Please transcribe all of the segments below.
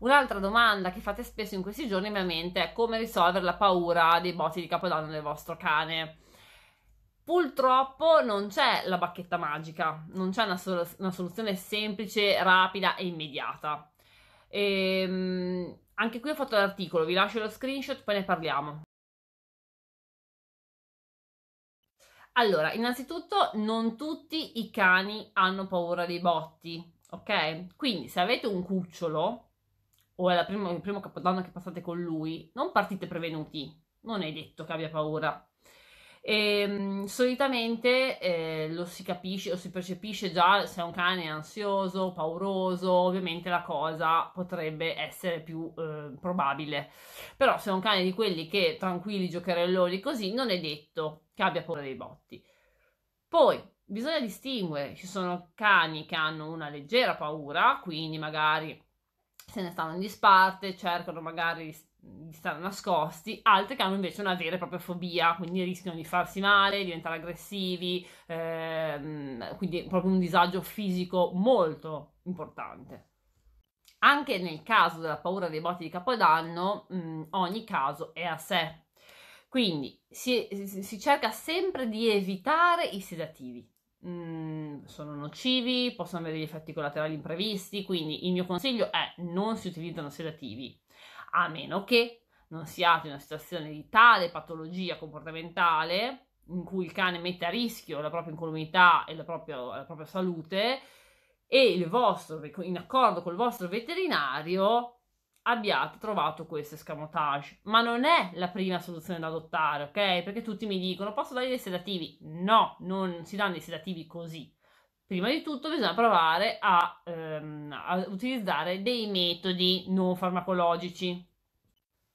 Un'altra domanda che fate spesso in questi giorni, ovviamente, è come risolvere la paura dei botti di Capodanno del vostro cane. Purtroppo non c'è la bacchetta magica, non c'è una, sol- una soluzione semplice, rapida e immediata. E, ehm, anche qui ho fatto l'articolo, vi lascio lo screenshot, poi ne parliamo. Allora, innanzitutto non tutti i cani hanno paura dei botti, ok? Quindi se avete un cucciolo, o è la prima, il primo capodanno che passate con lui, non partite prevenuti, non è detto che abbia paura. E, ehm, solitamente eh, lo si capisce o si percepisce già se è un cane ansioso, pauroso, ovviamente la cosa potrebbe essere più eh, probabile. Però se è un cane di quelli che tranquilli, giocherelloni così, non è detto che abbia paura dei botti. Poi bisogna distinguere, ci sono cani che hanno una leggera paura, quindi magari se ne stanno in disparte, cercano magari di stare nascosti, altri che hanno invece una vera e propria fobia, quindi rischiano di farsi male, diventare aggressivi, ehm, quindi proprio un disagio fisico molto importante. Anche nel caso della paura dei botti di Capodanno, mh, mm, ogni caso è a sé. Quindi si, si cerca sempre di evitare i sedativi, Mm, sono nocivi, possono avere effetti collaterali imprevisti, quindi il mio consiglio è non si utilizzano sedativi, a meno che non siate in una situazione di tale patologia comportamentale in cui il cane mette a rischio la propria incolumità e la propria, la propria salute e il vostro, in accordo col vostro veterinario, abbiate trovato questo escamotage. Ma non è la prima soluzione da adottare, ok? Perché tutti mi dicono: posso dare dei sedativi? No, non si danno dei sedativi così. Prima di tutto bisogna provare a, ehm, a utilizzare dei metodi non farmacologici.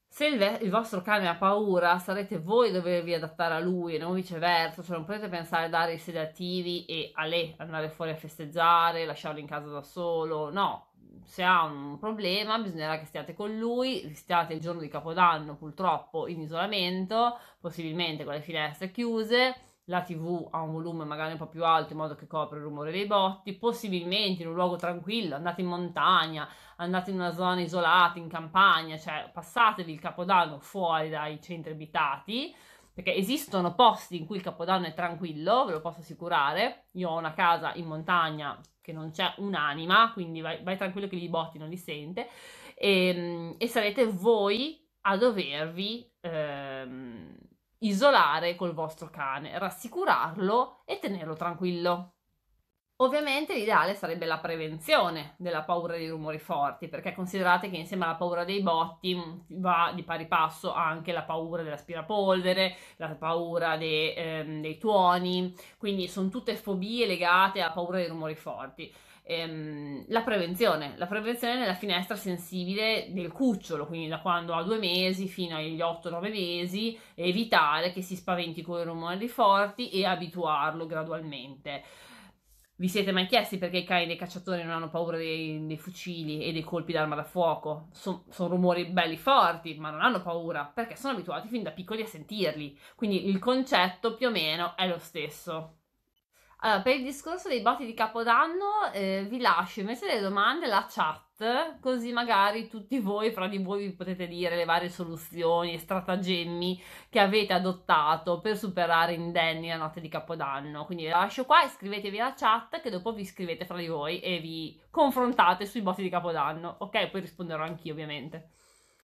Se il, il, vostro cane ha paura, sarete voi a dovervi adattare a lui e non viceversa, cioè non potete pensare a dare i sedativi e a lei andare fuori a festeggiare, lasciarlo in casa da solo, no, se ha un problema bisognerà che stiate con lui, stiate il giorno di Capodanno purtroppo in isolamento, possibilmente con le finestre chiuse, la tv ha un volume magari un po' più alto in modo che copra il rumore dei botti, possibilmente in un luogo tranquillo, andate in montagna, andate in una zona isolata, in campagna, cioè passatevi il Capodanno fuori dai centri abitati, perché esistono posti in cui il capodanno è tranquillo, ve lo posso assicurare. Io ho una casa in montagna che non c'è un'anima, quindi vai, vai tranquillo che gli botti non li sente, e, ehm, e, sarete voi a dovervi ehm, isolare col vostro cane, rassicurarlo e tenerlo tranquillo. Ovviamente l'ideale sarebbe la prevenzione della paura dei rumori forti, perché considerate che insieme alla paura dei botti mm, va di pari passo anche la paura dell'aspirapolvere, la paura dei, ehm, dei tuoni, quindi sono tutte fobie legate alla paura dei rumori forti. Ehm, la prevenzione, la prevenzione nella finestra sensibile del cucciolo, quindi da quando ha due mesi fino agli 8-9 mesi, evitare che si spaventi con i rumori forti e abituarlo gradualmente. Vi siete mai chiesti perché i cani dei cacciatori non hanno paura dei, dei fucili e dei colpi d'arma da fuoco? Sono son rumori belli forti, ma non hanno paura perché sono abituati fin da piccoli a sentirli. Quindi il concetto più o meno è lo stesso. Allora, per il discorso dei botti di capodanno eh, vi lascio invece le domande alla chat chat, così magari tutti voi fra di voi vi potete dire le varie soluzioni e stratagemmi che avete adottato per superare indenni la notte di Capodanno. Quindi lascio qua, scrivetevi alla chat che dopo vi iscrivete fra di voi e vi confrontate sui botti di Capodanno. Ok, poi risponderò anch'io ovviamente.